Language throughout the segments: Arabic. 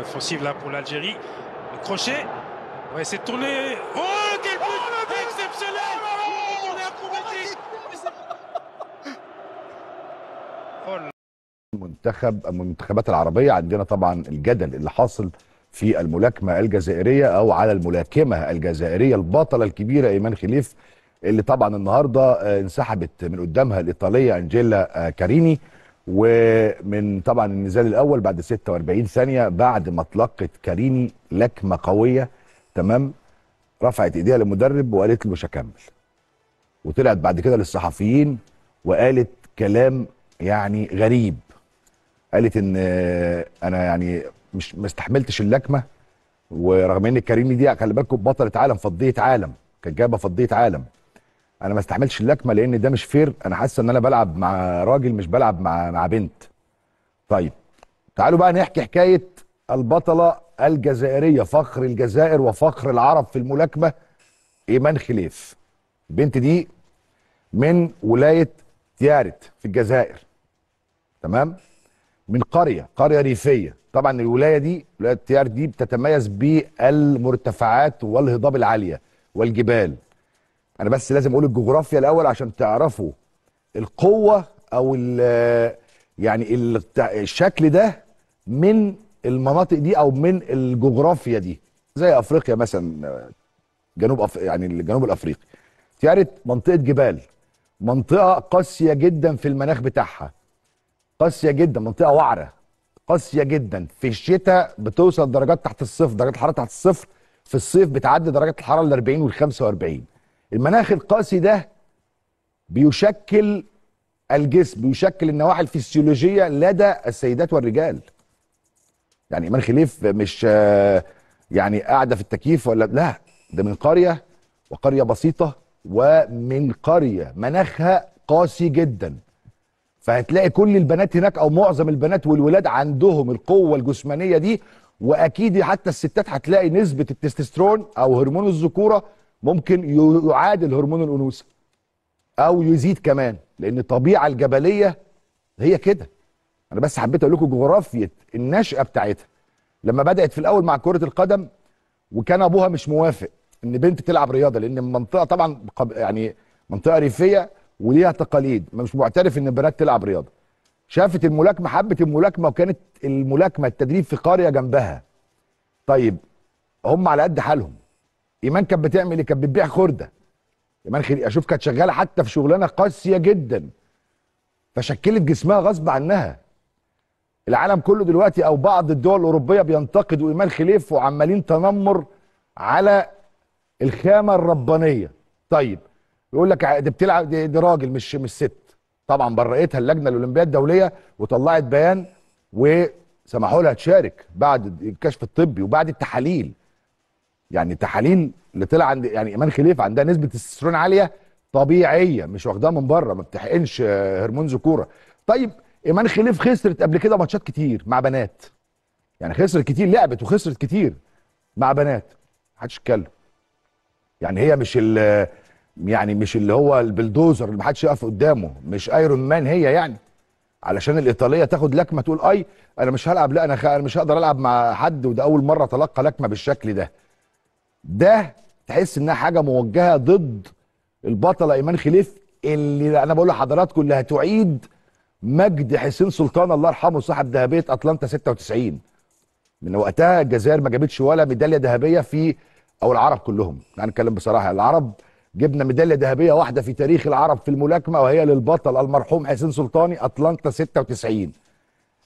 Offensive là pour l'Algérie. Le crochet. On va essayer de tourner. Oh, quel but oh, exceptionnel oh, On est acrobatique oh, منتخب المنتخبات العربية عندنا طبعا الجدل اللي حاصل في الملاكمة الجزائرية أو على الملاكمة الجزائرية البطلة الكبيرة إيمان خليف اللي طبعا النهاردة آه، انسحبت من قدامها الإيطالية أنجيلا آه، كاريني ومن طبعا النزال الاول بعد 46 ثانيه بعد ما تلقت كاريني لكمه قويه تمام رفعت ايديها للمدرب وقالت له مش هكمل وطلعت بعد كده للصحفيين وقالت كلام يعني غريب قالت ان انا يعني مش ما استحملتش اللكمه ورغم ان كاريني دي خلي بالكم بطله عالم فضيه عالم كانت جايبه فضيه عالم انا ما استحملش اللكمه لان ده مش فير انا حاسس ان انا بلعب مع راجل مش بلعب مع مع بنت طيب تعالوا بقى نحكي حكايه البطله الجزائريه فخر الجزائر وفخر العرب في الملاكمه ايمان خليف البنت دي من ولايه تيارت في الجزائر تمام من قريه قريه ريفيه طبعا الولايه دي ولايه تيارت دي بتتميز بالمرتفعات والهضاب العاليه والجبال انا بس لازم اقول الجغرافيا الاول عشان تعرفوا القوه او الـ يعني الشكل ده من المناطق دي او من الجغرافيا دي زي افريقيا مثلا جنوب أف... يعني الجنوب الافريقي تعرف منطقه جبال منطقه قاسيه جدا في المناخ بتاعها قاسيه جدا منطقه وعره قاسيه جدا في الشتاء بتوصل درجات تحت الصفر درجات الحراره تحت الصفر في الصيف بتعدي درجات الحراره ال 40 وال 45 المناخ القاسي ده بيشكل الجسم بيشكل النواحي الفسيولوجيه لدى السيدات والرجال يعني ايمان خليف مش آه، يعني قاعده في التكييف ولا لا ده من قريه وقريه بسيطه ومن قريه مناخها قاسي جدا فهتلاقي كل البنات هناك او معظم البنات والولاد عندهم القوه الجسمانيه دي واكيد حتى الستات هتلاقي نسبه التستوستيرون او هرمون الذكوره ممكن يعادل هرمون الانوثه او يزيد كمان لان الطبيعه الجبليه هي كده انا بس حبيت اقول لكم جغرافيه النشاه بتاعتها لما بدات في الاول مع كره القدم وكان ابوها مش موافق ان بنت تلعب رياضه لان المنطقه طبعا يعني منطقه ريفيه وليها تقاليد مش معترف ان البنات تلعب رياضه شافت الملاكمه حبت الملاكمه وكانت الملاكمه التدريب في قريه جنبها طيب هم على قد حالهم ايمان كانت بتعمل ايه كانت بتبيع خرده ايمان خلي اشوف كانت شغاله حتى في شغلانه قاسيه جدا فشكلت جسمها غصب عنها العالم كله دلوقتي او بعض الدول الاوروبيه بينتقدوا ايمان خليف وعمالين تنمر على الخامه الربانيه طيب يقول لك دي بتلعب دي, دي راجل مش مش ست طبعا برئتها اللجنه الاولمبيه الدوليه وطلعت بيان وسمحوا لها تشارك بعد الكشف الطبي وبعد التحاليل يعني تحاليل اللي طلع عند يعني ايمان خليفه عندها نسبه تستوستيرون عاليه طبيعيه مش واخداها من بره ما بتحقنش آه، هرمون ذكوره طيب ايمان خليف خسرت قبل كده ماتشات كتير مع بنات يعني خسرت كتير لعبت وخسرت كتير مع بنات محدش يتكلم يعني هي مش ال يعني مش اللي هو البلدوزر اللي محدش يقف قدامه مش ايرون مان هي يعني علشان الايطاليه تاخد لكمه تقول اي انا مش هلعب لا انا, خ... أنا مش هقدر العب مع حد وده اول مره تلقى لكمه بالشكل ده ده تحس انها حاجه موجهه ضد البطله ايمان خليف اللي انا بقول لحضراتكم اللي هتعيد مجد حسين سلطان الله يرحمه صاحب ذهبيه اتلانتا 96 من وقتها الجزائر ما جابتش ولا ميداليه ذهبيه في او العرب كلهم هنتكلم بصراحه العرب جبنا ميداليه ذهبيه واحده في تاريخ العرب في الملاكمه وهي للبطل المرحوم حسين سلطاني اتلانتا 96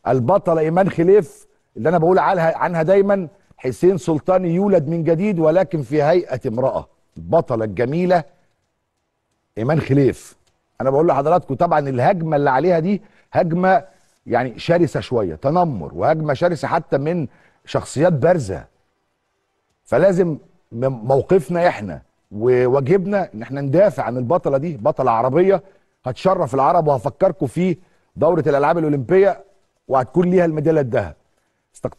البطله ايمان خليف اللي انا بقول عنها دايما حسين سلطان يولد من جديد ولكن في هيئه امراه البطله الجميله ايمان خليف انا بقول لحضراتكم طبعا الهجمه اللي عليها دي هجمه يعني شرسه شويه تنمر وهجمه شرسه حتى من شخصيات بارزه فلازم موقفنا احنا وواجبنا ان احنا ندافع عن البطله دي بطله عربيه هتشرف العرب وهفكركم في دوره الالعاب الاولمبيه وهتكون ليها الميداليه الذهب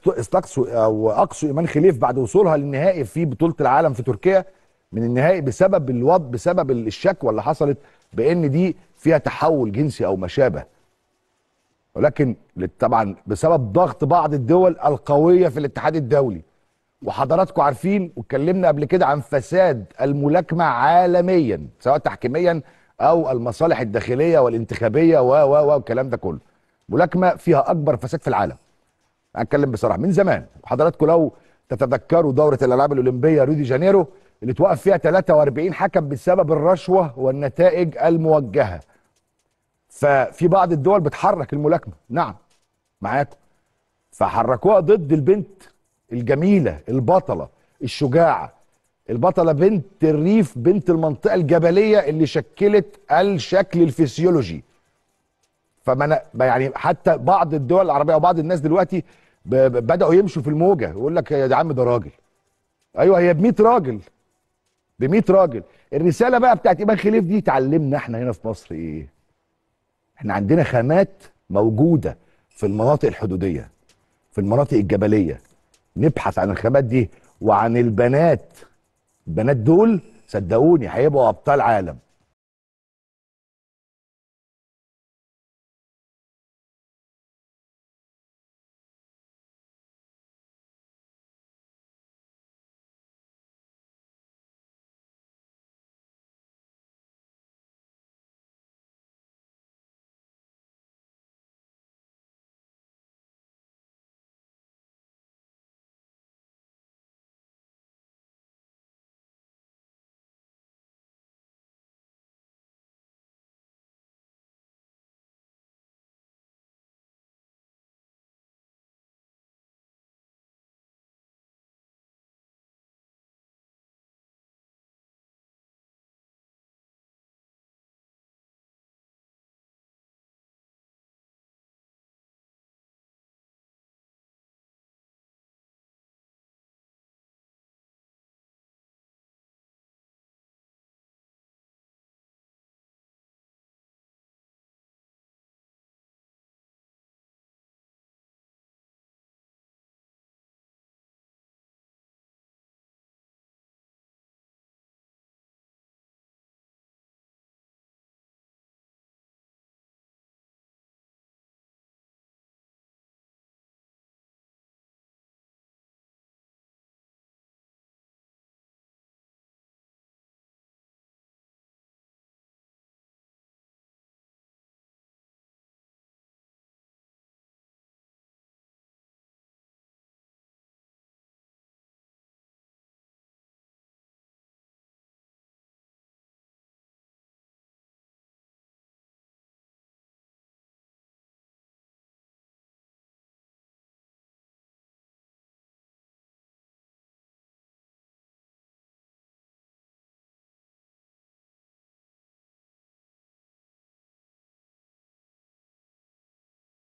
استقصوا او اقصوا ايمان خليف بعد وصولها للنهائي في بطوله العالم في تركيا من النهائي بسبب الوضع بسبب الشكوى اللي حصلت بان دي فيها تحول جنسي او ما شابه ولكن طبعا بسبب ضغط بعض الدول القويه في الاتحاد الدولي وحضراتكم عارفين واتكلمنا قبل كده عن فساد الملاكمه عالميا سواء تحكيميا او المصالح الداخليه والانتخابيه و و و والكلام ده كله ملاكمه فيها اكبر فساد في العالم اتكلم بصراحه من زمان حضراتكم لو تتذكروا دوره الالعاب الاولمبيه ريو دي جانيرو اللي اتوقف فيها 43 حكم بسبب الرشوه والنتائج الموجهه ففي بعض الدول بتحرك الملاكمه نعم معاكم فحركوها ضد البنت الجميله البطله الشجاعه البطله بنت الريف بنت المنطقه الجبليه اللي شكلت الشكل الفسيولوجي فما يعني حتى بعض الدول العربيه وبعض الناس دلوقتي بداوا يمشوا في الموجه يقول لك يا عم ده راجل ايوه هي ب 100 راجل ب 100 راجل الرساله بقى بتاعت ايمان خليف دي تعلمنا احنا هنا في مصر ايه احنا عندنا خامات موجوده في المناطق الحدوديه في المناطق الجبليه نبحث عن الخامات دي وعن البنات البنات دول صدقوني هيبقوا ابطال عالم